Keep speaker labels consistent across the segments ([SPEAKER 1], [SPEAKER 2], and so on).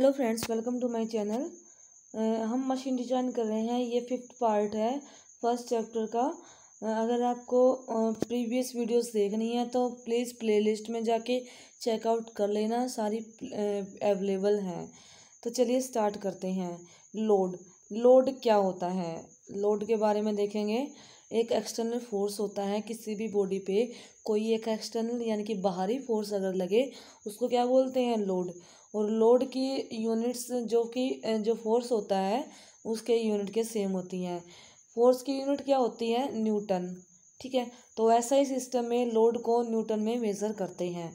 [SPEAKER 1] hello friends welcome to my channel हम machine design कर रहे हैं ये फिफ्थ पार्ट है फर्स्ट चैप्टर का uh, अगर आपको प्रीवियस uh, वीडियोस देखनी है तो प्लीज़ प्लेलिस्ट में जाके चेकआउट कर लेना सारी अवेलेबल uh, हैं तो चलिए स्टार्ट करते हैं लोड लोड क्या होता है लोड के बारे में देखेंगे एक एक्सटर्नल फोर्स होता है किसी भी बॉडी पे कोई एक एक्सटर्नल यानी कि बाहरी फोर्स अगर लगे उसको क्या बोलते हैं लोड और लोड की यूनिट्स जो कि जो फोर्स होता है उसके यूनिट के सेम होती हैं फोर्स की यूनिट क्या होती है न्यूटन ठीक है तो ऐसा ही सिस्टम में लोड को न्यूटन में मेज़र करते हैं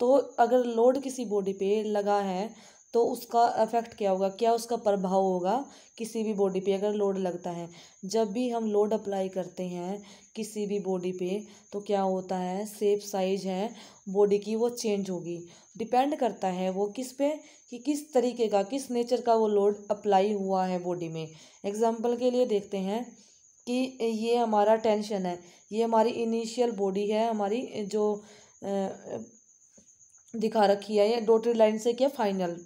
[SPEAKER 1] तो अगर लोड किसी बॉडी पे लगा है तो उसका अफेक्ट क्या होगा क्या उसका प्रभाव होगा किसी भी बॉडी पे अगर लोड लगता है जब भी हम लोड अप्लाई करते हैं किसी भी बॉडी पे तो क्या होता है सेफ साइज है बॉडी की वो चेंज होगी डिपेंड करता है वो किस पे कि किस तरीके का किस नेचर का वो लोड अप्लाई हुआ है बॉडी में एग्जाम्पल के लिए देखते हैं कि ये हमारा टेंशन है ये हमारी इनिशियल बॉडी है हमारी जो दिखा रखी है ये डोटरी लाइन से क्या फाइनल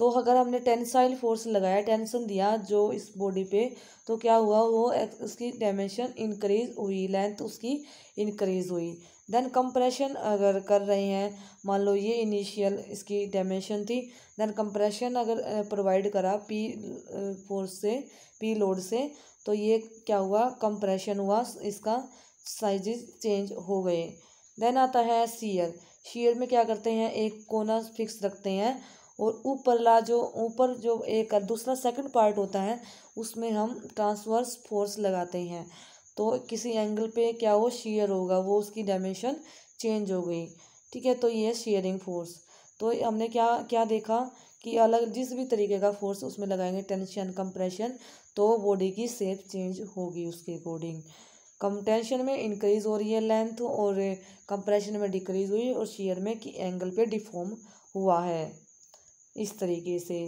[SPEAKER 1] तो अगर हमने टेंसाइल फोर्स लगाया टेंशन दिया जो इस बॉडी पे तो क्या हुआ वो उसकी डायमेंशन इंक्रीज हुई लेंथ उसकी इंक्रीज हुई देन कंप्रेशन अगर कर रहे हैं मान लो ये इनिशियल इसकी डायमेंशन थी देन कंप्रेशन अगर प्रोवाइड करा पी फोर्स से पी लोड से तो ये क्या हुआ कंप्रेशन हुआ इसका साइजेस चेंज हो गए देन आता है सीयर शीयर में क्या करते हैं एक कोना फिक्स रखते हैं और ऊपरला जो ऊपर जो एक दूसरा सेकंड पार्ट होता है उसमें हम ट्रांसवर्स फोर्स लगाते हैं तो किसी एंगल पे क्या वो शेयर होगा वो उसकी डायमेंशन चेंज हो गई ठीक है तो ये शेयरिंग फोर्स तो हमने क्या क्या देखा कि अलग जिस भी तरीके का फोर्स उसमें लगाएंगे टेंशन कंप्रेशन तो बॉडी की सेप चेंज होगी उसके अकॉर्डिंग कम टेंशन में इंक्रीज हो रही है लेंथ और कंप्रेशन में डिक्रीज हुई और शेयर में कि एंगल पे डिफॉर्म हुआ है इस तरीके से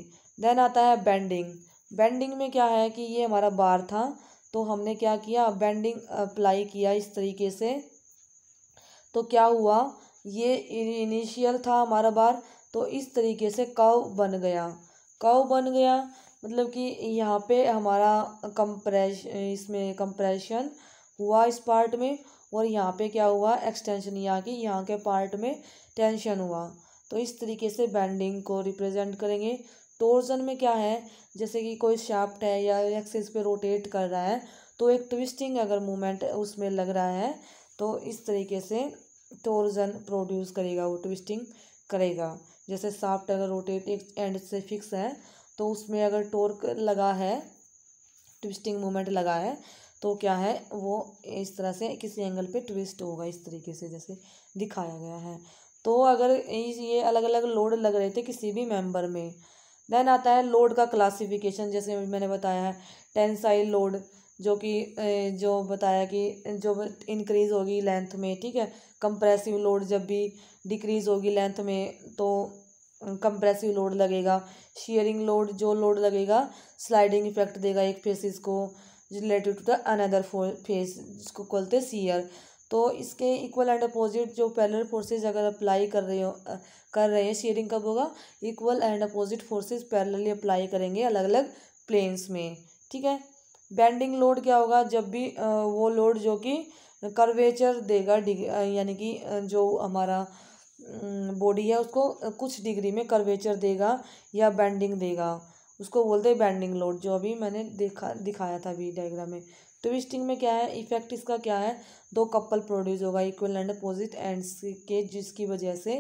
[SPEAKER 1] देन आता है बेंडिंग बेंडिंग में क्या है कि ये हमारा बार था तो हमने क्या किया बेंडिंग अप्लाई किया इस तरीके से तो क्या हुआ ये इनिशियल था हमारा बार तो इस तरीके से कव बन गया कव बन गया मतलब कि यहाँ पे हमारा कंप्रेश इसमें कंप्रेशन हुआ इस पार्ट में और यहाँ पे क्या हुआ एक्सटेंशन यहाँ की यहाँ के पार्ट में टेंशन हुआ तो इस तरीके से बैंडिंग को रिप्रेजेंट करेंगे टोर्जन में क्या है जैसे कि कोई शाफ्ट है या एक्सेस पे रोटेट कर रहा है तो एक ट्विस्टिंग अगर मूवमेंट उसमें लग रहा है तो इस तरीके से टोर्जन प्रोड्यूस करेगा वो ट्विस्टिंग करेगा जैसे साफ्ट अगर रोटेट एक एंड से फिक्स है तो उसमें अगर टोर्क लगा है ट्विस्टिंग मूवमेंट लगा है तो क्या है वो इस तरह से किसी एंगल पे ट्विस्ट होगा इस तरीके से जैसे दिखाया गया है तो अगर ये अलग अलग लोड लग रहे थे किसी भी मेंबर में देन आता है लोड का क्लासिफिकेशन जैसे मैंने बताया है टेंसाइल लोड जो कि जो बताया कि जो इंक्रीज़ होगी लेंथ में ठीक है कंप्रेसिव लोड जब भी डिक्रीज़ होगी लेंथ में तो कंप्रेसिव लोड लगेगा शेयरिंग लोड जो लोड लगेगा स्लाइडिंग इफेक्ट देगा एक फेसिस को related to the another face जिसको बोलते सीयर तो इसके इक्वल एंड अपोजिट जो पैरल फोर्सेज अगर अप्लाई कर रहे हो कर रहे हैं शेयरिंग कब होगा equal and opposite forces parallelly apply करेंगे अलग अलग प्लेन्स में ठीक है बेंडिंग लोड क्या होगा जब भी वो लोड जो कि कर्वेचर देगा यानी कि जो हमारा बॉडी है उसको कुछ डिग्री में कर्वेचर देगा या बेंडिंग देगा उसको बोलते हैं बेंडिंग लोड जो अभी मैंने देखा दिखाया था अभी डायग्राम में ट्विस्टिंग में क्या है इफेक्ट इसका क्या है दो कपल प्रोड्यूस होगा इक्वल एंड अपोजिट एंड्स के जिसकी वजह से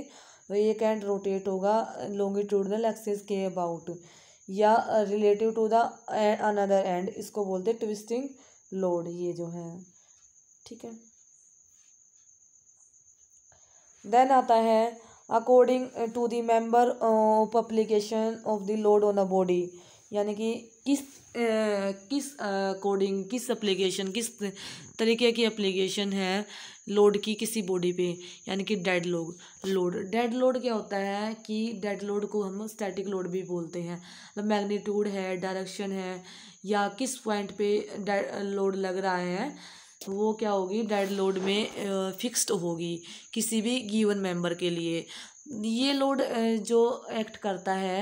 [SPEAKER 1] एक एंड रोटेट होगा लॉन्गिट्यूडनल एक्सेस के अबाउट या relative to the another end इसको बोलते हैं ट्विस्टिंग लोड ये जो है ठीक है देन आता है according to the member application of the load on a body यानी कि किस ए, किस कोडिंग किस एप्लीकेशन किस तरीके की एप्लीकेशन है लोड की किसी बॉडी पे यानी कि dead load load dead load क्या होता है कि डेड लोड को हम स्टैटिक लोड भी बोलते हैं मतलब मैग्नीट्यूड है डायरेक्शन है या किस पॉइंट पे लोड लग रहा है तो वो क्या होगी डेड लोड में फिक्स्ड होगी किसी भी गिवन मेंबर के लिए ये लोड जो एक्ट करता है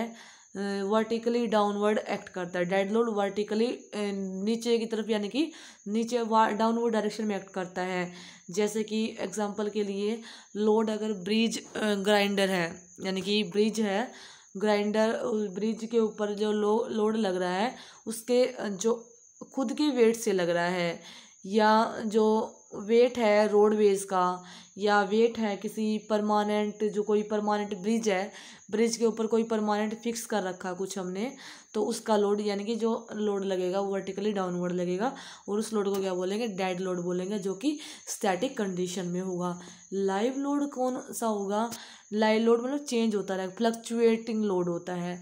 [SPEAKER 1] वर्टिकली डाउनवर्ड एक्ट करता है डेड लोड वर्टिकली नीचे की तरफ यानी कि नीचे डाउनवर्ड डायरेक्शन में एक्ट करता है जैसे कि एग्जांपल के लिए लोड अगर ब्रिज ग्राइंडर है यानी कि ब्रिज है ग्राइंडर ब्रिज के ऊपर जो लो लोड लग रहा है उसके जो खुद के वेट से लग रहा है या जो वेट है रोडवेज़ का या वेट है किसी परमानेंट जो कोई परमानेंट ब्रिज है ब्रिज के ऊपर कोई परमानेंट फिक्स कर रखा कुछ हमने तो उसका लोड यानी कि जो लोड लगेगा वो वर्टिकली डाउनवर्ड लगेगा और उस लोड को क्या बोलेंगे डेड लोड बोलेंगे जो कि स्टैटिक कंडीशन में होगा लाइव लोड कौन सा होगा लाइव लोड मतलब चेंज होता रहेगा फ्लक्चुएटिंग लोड होता है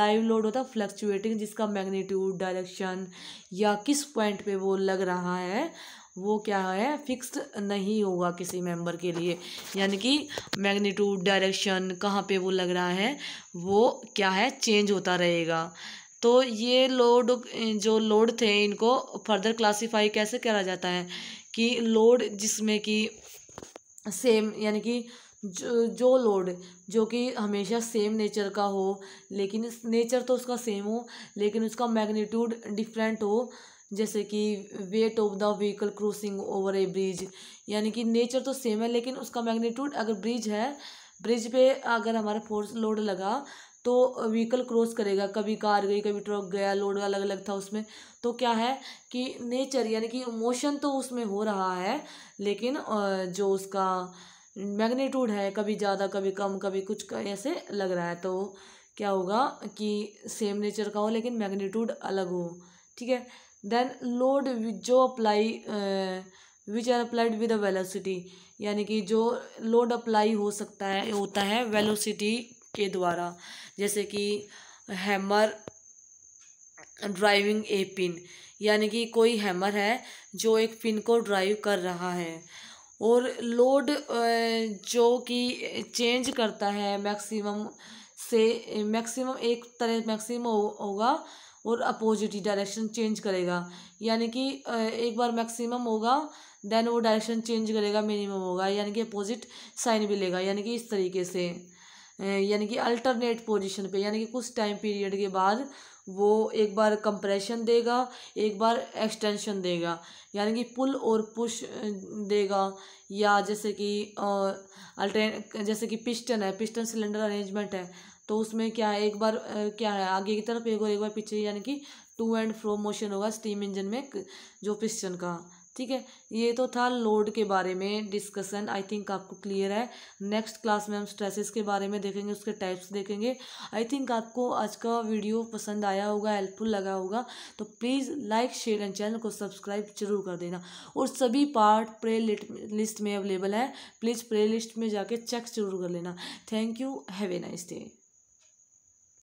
[SPEAKER 1] लाइव लोड होता है फ्लक्चुएटिंग जिसका मैग्नीट्यूड डायरेक्शन या किस पॉइंट पर वो लग रहा है वो क्या है फिक्स्ड नहीं होगा किसी मेंबर के लिए यानी कि मैग्नीट्यूड डायरेक्शन कहाँ पे वो लग रहा है वो क्या है चेंज होता रहेगा तो ये लोड जो लोड थे इनको फर्दर क्लासिफाई कैसे करा जाता है कि लोड जिसमें कि सेम यानी कि जो जो लोड जो कि हमेशा सेम नेचर का हो लेकिन नेचर तो उसका सेम हो लेकिन उसका मैग्नीट्यूड डिफरेंट हो जैसे कि weight of the vehicle crossing over a bridge यानी कि नेचर तो सेम है लेकिन उसका मैग्नीट्यूड अगर ब्रिज है ब्रिज पे अगर हमारा फोर्स लोड लगा तो व्हीकल क्रॉस करेगा कभी कार गई कभी ट्रक गया लोड अलग अलग था उसमें तो क्या है कि नेचर यानी कि मोशन तो उसमें हो रहा है लेकिन जो उसका मैग्नीट्यूड है कभी ज़्यादा कभी कम कभी कुछ ऐसे लग रहा है तो क्या होगा कि सेम नेचर का हो लेकिन मैग्नीट्यूड अलग हो ठीक है देन लोड जो apply which are applied with a velocity यानी कि जो लोड अप्लाई हो सकता है होता है वेलोसिटी के द्वारा जैसे कि हैमर ड्राइविंग ए पिन यानी कि कोई हैमर है जो एक पिन को ड्राइव कर रहा है और लोड uh, जो कि चेंज करता है मैक्सिमम से मैक्सिमम एक तरह मैक्सिमम होगा और अपोजिट ही डायरेक्शन चेंज करेगा यानी कि एक बार मैक्सिमम होगा देन वो डायरेक्शन चेंज करेगा मिनिमम होगा यानी कि अपोजिट साइन भी लेगा यानी कि इस तरीके से यानी कि अल्टरनेट पोजीशन पे यानी कि कुछ टाइम पीरियड के बाद वो एक बार कंप्रेशन देगा एक बार एक्सटेंशन देगा यानी कि पुल और पुश देगा या जैसे कि अल्टरनेट जैसे कि पिस्टन है पिस्टन सिलेंडर अरेंजमेंट है तो उसमें क्या है एक बार क्या है आगे की तरफ एक और एक बार पीछे यानी कि टू एंड फ्रो मोशन होगा स्टीम इंजन में जो पिस्टन का ठीक है ये तो था लोड के बारे में डिस्कशन आई थिंक आपको क्लियर है नेक्स्ट क्लास में हम स्ट्रेसेस के बारे में देखेंगे उसके टाइप्स देखेंगे आई थिंक आपको आज का वीडियो पसंद आया होगा हेल्पफुल लगा होगा तो please like share and channel को सब्सक्राइब जरूर कर देना और सभी पार्ट प्रे लिस्ट में अवेलेबल है प्लीज़ प्ले लिस्ट में जाके चेक जरूर कर लेना thank you have a nice day